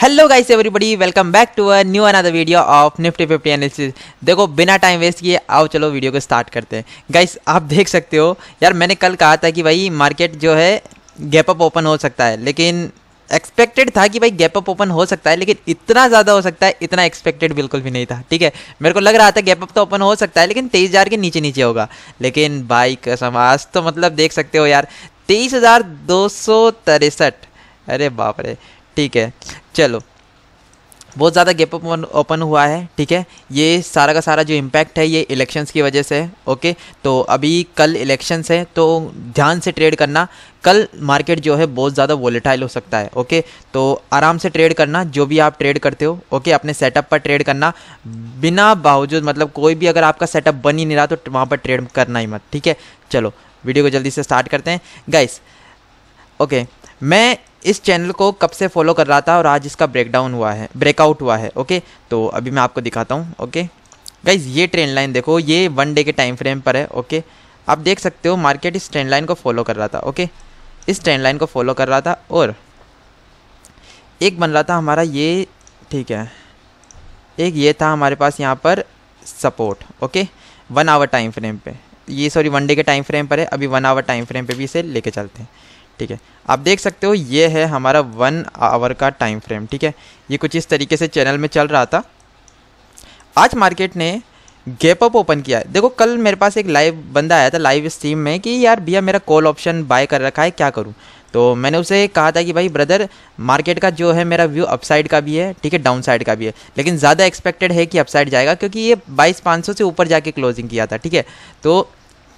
hello guys everybody welcome back to a new another video of Nifty fifty analysis देखो बिना time waste किए आओ चलो video को स्टार्ट करते हैं गाइस आप देख सकते हो यार मैंने कल कहा था कि भाई मार्केट जो है गैप अप ओपन हो सकता है लेकिन एक्सपेक्टेड था कि भाई गैप अप ओपन हो सकता है लेकिन इतना ज़्यादा हो सकता है इतना एक्सपेक्टेड बिल्कुल भी नहीं था ठीक है मेरे को लग रहा था गैप अप तो ओपन हो सकता है लेकिन तेईस हज़ार के नीचे नीचे होगा लेकिन बाइक कसम आज तो मतलब देख सकते हो यार तेईस हज़ार दो सौ तिरसठ अरे बाप रे ठीक है चलो बहुत ज़्यादा गैप ओपन ओपन हुआ है ठीक है ये सारा का सारा जो इम्पैक्ट है ये इलेक्शंस की वजह से है ओके तो अभी कल इलेक्शंस है तो ध्यान से ट्रेड करना कल मार्केट जो है बहुत ज़्यादा वोलेटाइल हो सकता है ओके तो आराम से ट्रेड करना जो भी आप ट्रेड करते हो ओके अपने सेटअप पर ट्रेड करना बिना बावजूद मतलब कोई भी अगर आपका सेटअप बन ही नहीं रहा तो वहाँ पर ट्रेड करना ही मत ठीक है चलो वीडियो को जल्दी से स्टार्ट करते हैं गाइस ओके मैं इस चैनल को कब से फॉलो कर रहा था और आज इसका ब्रेकडाउन हुआ है ब्रेकआउट हुआ है ओके तो अभी मैं आपको दिखाता हूँ ओके गाइज ये ट्रेंड लाइन देखो ये वन डे के टाइम फ्रेम पर है ओके आप देख सकते हो मार्केट इस ट्रेंड लाइन को फॉलो कर रहा था ओके इस ट्रेंड लाइन को फॉलो कर रहा था और एक बन रहा था हमारा ये ठीक है एक ये था हमारे पास यहाँ पर support okay one hour time frame पे ये सॉरी वन डे के टाइम फ्रेम पर है अभी वन आवर टाइम फ्रेम पे भी इसे लेके चलते हैं ठीक है आप देख सकते हो ये है हमारा वन आवर का टाइम फ्रेम ठीक है ये कुछ इस तरीके से चैनल में चल रहा था आज मार्केट ने गैप अप ओपन किया है देखो कल मेरे पास एक लाइव बंदा आया था लाइव स्ट्रीम में कि यार भैया मेरा कॉल ऑप्शन बाय कर रखा है क्या करूं तो मैंने उसे कहा था कि भाई ब्रदर मार्केट का जो है मेरा व्यू अपसाइड का भी है ठीक है डाउन साइड का भी है लेकिन ज़्यादा एक्सपेक्टेड है कि अपसाइड जाएगा क्योंकि ये बाईस पाँच से ऊपर जाके क्लोजिंग किया था ठीक है तो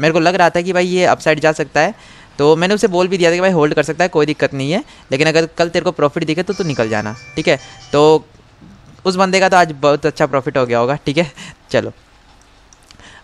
मेरे को लग रहा था कि भाई ये अपसाइड जा सकता है तो मैंने उसे बोल भी दिया था कि भाई होल्ड कर सकता है कोई दिक्कत नहीं है लेकिन अगर कल तेरे को प्रॉफिट दिखे तो तू निकल जाना ठीक है तो उस बंदे का तो आज बहुत अच्छा प्रॉफिट हो गया होगा ठीक है चलो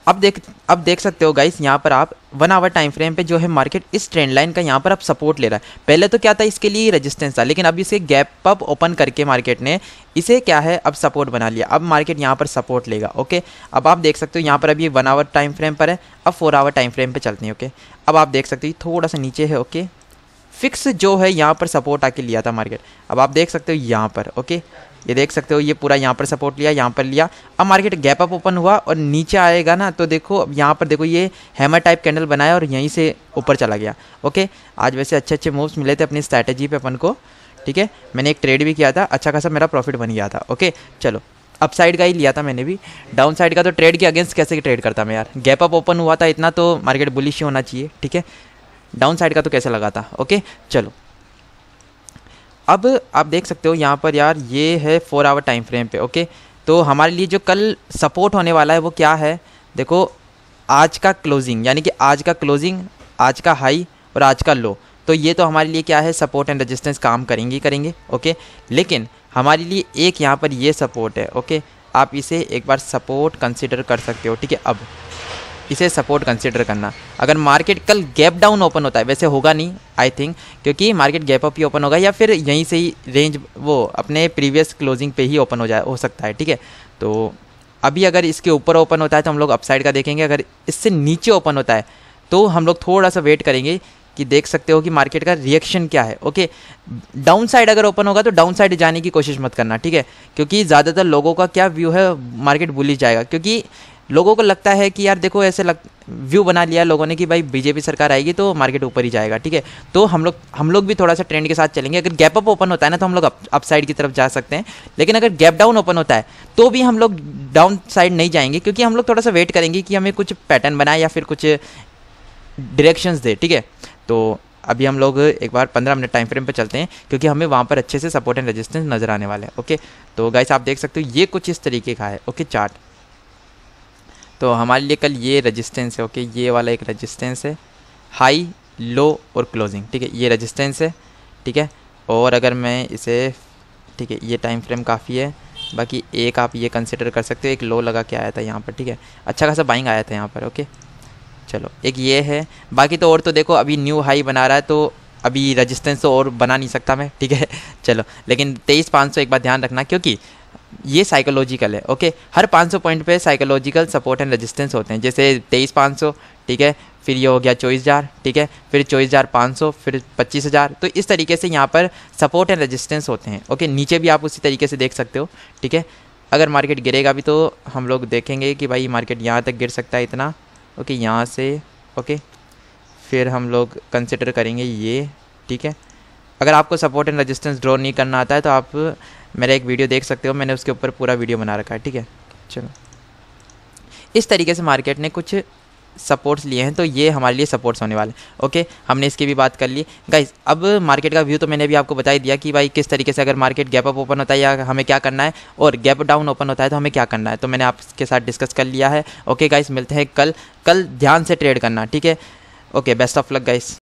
अब देख अब देख सकते हो गाइस यहाँ पर आप वन आवर टाइम फ्रेम पे जो है मार्केट इस ट्रेंड लाइन का यहाँ पर अब सपोर्ट ले रहा है पहले तो क्या था इसके लिए रेजिस्टेंस था लेकिन अब इसे गैप अप ओपन करके मार्केट ने इसे क्या है अब सपोर्ट बना लिया अब मार्केट यहाँ पर सपोर्ट लेगा ओके अब आप देख सकते हो यहाँ पर अभी वन आवर टाइम फ्रेम पर है अब फोर आवर टाइम फ्रेम पर चलते हैं ओके अब आप देख सकते हो थोड़ा सा नीचे है ओके फिक्स जो है यहाँ पर सपोर्ट आके लिया था मार्केट अब आप देख सकते हो यहाँ पर ओके ये देख सकते हो ये पूरा यहाँ पर सपोर्ट लिया यहाँ पर लिया अब मार्केट गैप अप ओपन हुआ और नीचे आएगा ना तो देखो अब यहाँ पर देखो ये हैमर टाइप कैंडल बनाया और यहीं से ऊपर चला गया ओके आज वैसे अच्छे अच्छे मूव्स मिले थे अपनी स्ट्रैटेजी पे अपन को ठीक है मैंने एक ट्रेड भी किया था अच्छा खासा मेरा प्रॉफिट बन गया था ओके चलो अपसाइड का ही लिया था मैंने भी डाउन साइड का तो ट्रेड के अगेंस्ट कैसे ट्रेड करता मैं यार गैप अप ओपन हुआ था इतना तो मार्केट बुलिश ही होना चाहिए ठीक है डाउन साइड का तो कैसे लगा था ओके चलो अब आप देख सकते हो यहाँ पर यार ये है फोर आवर टाइम फ्रेम पे ओके तो हमारे लिए जो कल सपोर्ट होने वाला है वो क्या है देखो आज का क्लोजिंग यानी कि आज का क्लोजिंग आज का हाई और आज का लो तो ये तो हमारे लिए क्या है सपोर्ट एंड रेजिस्टेंस काम करेंगे करेंगे ओके लेकिन हमारे लिए एक यहाँ पर ये सपोर्ट है ओके आप इसे एक बार सपोर्ट कंसिडर कर सकते हो ठीक है अब इसे सपोर्ट कंसिडर करना अगर मार्केट कल गैप डाउन ओपन होता है वैसे होगा नहीं आई थिंक क्योंकि मार्केट गैप अप ही ओपन होगा या फिर यहीं से ही रेंज वो अपने प्रीवियस क्लोजिंग पे ही ओपन हो जाए हो सकता है ठीक है तो अभी अगर इसके ऊपर ओपन होता है तो हम लोग अपसाइड का देखेंगे अगर इससे नीचे ओपन होता है तो हम लोग थोड़ा सा वेट करेंगे कि देख सकते हो कि मार्केट का रिएक्शन क्या है ओके डाउन साइड अगर ओपन होगा तो डाउन साइड जाने की कोशिश मत करना ठीक है क्योंकि ज़्यादातर लोगों का क्या व्यू है मार्केट बुलिश जाएगा क्योंकि लोगों को लगता है कि यार देखो ऐसे लग व्यू बना लिया लोगों ने कि भाई बीजेपी सरकार आएगी तो मार्केट ऊपर ही जाएगा ठीक है तो हम लोग हम लोग भी थोड़ा सा ट्रेंड के साथ चलेंगे अगर गैप अप ओपन होता है ना तो हम लोग अपसाइड की तरफ जा सकते हैं लेकिन अगर गैप डाउन ओपन होता है तो भी हम लोग डाउन साइड नहीं जाएंगे क्योंकि हम लोग थोड़ा सा वेट करेंगे कि हमें कुछ पैटर्न बनाए या फिर कुछ डायरेक्शंस दे ठीक है तो अभी हम लोग एक बार पंद्रह मिनट टाइम फ्रेम पर चलते हैं क्योंकि हमें वहाँ पर अच्छे से सपोर्ट एंड रेजिस्टेंस नज़र आने वाला है ओके तो गाइस आप देख सकते हो ये कुछ इस तरीके का है ओके चार्ट तो हमारे लिए कल ये रजिस्टेंस है ओके ये वाला एक रजिस्टेंस है हाई लो और क्लोजिंग ठीक है ये रजिस्टेंस है ठीक है और अगर मैं इसे ठीक है ये टाइम फ्रेम काफ़ी है बाकी एक आप ये कंसिडर कर सकते हो एक लो लगा के आया था यहाँ पर ठीक है अच्छा खासा बाइंग आया था यहाँ पर ओके चलो एक ये है बाकी तो और तो देखो अभी न्यू हाई बना रहा है तो अभी रजिस्टेंस तो और बना नहीं सकता मैं ठीक है चलो लेकिन तेईस पाँच सौ एक बार ध्यान रखना क्योंकि ये साइकोलॉजिकल है ओके हर 500 पॉइंट पे साइकोलॉजिकल सपोर्ट एंड रेजिस्टेंस होते हैं जैसे तेईस पाँच सौ ठीक है फिर ये हो गया चौबीस हज़ार ठीक है फिर चौबीस हज़ार पाँच सौ फिर पच्चीस हज़ार तो इस तरीके से यहाँ पर सपोर्ट एंड रेजिस्टेंस होते हैं ओके नीचे भी आप उसी तरीके से देख सकते हो ठीक है अगर मार्केट गिरेगा भी तो हम लोग देखेंगे कि भाई मार्केट यहाँ तक गिर सकता है इतना ओके यहाँ से ओके फिर हम लोग कंसिडर करेंगे ये ठीक है अगर आपको सपोर्ट एंड रजिस्टेंस ड्रॉ नहीं करना आता है तो आप मेरा एक वीडियो देख सकते हो मैंने उसके ऊपर पूरा वीडियो बना रखा है ठीक है चलो इस तरीके से मार्केट ने कुछ सपोर्ट्स लिए हैं तो ये हमारे लिए सपोर्ट्स होने वाले हैं ओके हमने इसकी भी बात कर ली गाइज अब मार्केट का व्यू तो मैंने भी आपको बता ही दिया कि भाई किस तरीके से अगर मार्केट गैप अप ओपन होता है या हमें क्या करना है और गैप डाउन ओपन होता है तो हमें क्या करना है तो मैंने आपके साथ डिस्कस कर लिया है ओके गाइस मिलते हैं कल कल ध्यान से ट्रेड करना ठीक है okay best of luck guys